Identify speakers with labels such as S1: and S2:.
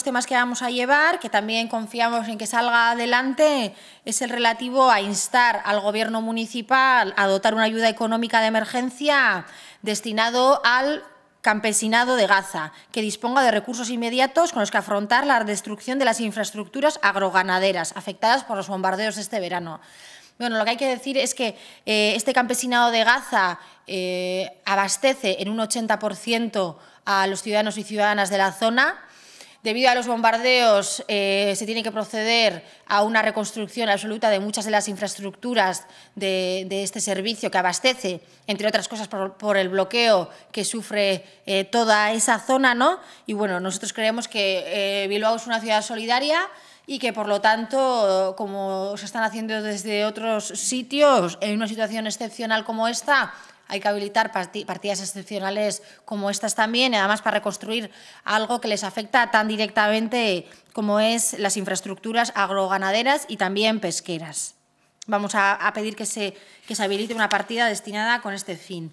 S1: los temas que vamos a llevar, que también confiamos en que salga adelante, es el relativo a instar al Gobierno municipal a dotar una ayuda económica de emergencia destinado al campesinado de Gaza, que disponga de recursos inmediatos con los que afrontar la destrucción de las infraestructuras agroganaderas afectadas por los bombardeos este verano. Bueno, lo que hay que decir es que eh, este campesinado de Gaza eh, abastece en un 80% a los ciudadanos y ciudadanas de la zona, Debido a los bombardeos, eh, se tiene que proceder a una reconstrucción absoluta de muchas de las infraestructuras de, este servicio que abastece, entre otras cosas, por, el bloqueo que sufre eh, toda esa zona. ¿no? Y bueno, nosotros creemos que eh, Bilbao es una ciudad solidaria y que, por lo tanto, como se están haciendo desde otros sitios, en una situación excepcional como esta, hay que habilitar partidas excepcionales como estas también, además para reconstruir algo que les afecta tan directamente como es las infraestructuras agroganaderas y también pesqueras. Vamos a, pedir que que se habilite una partida destinada con este fin.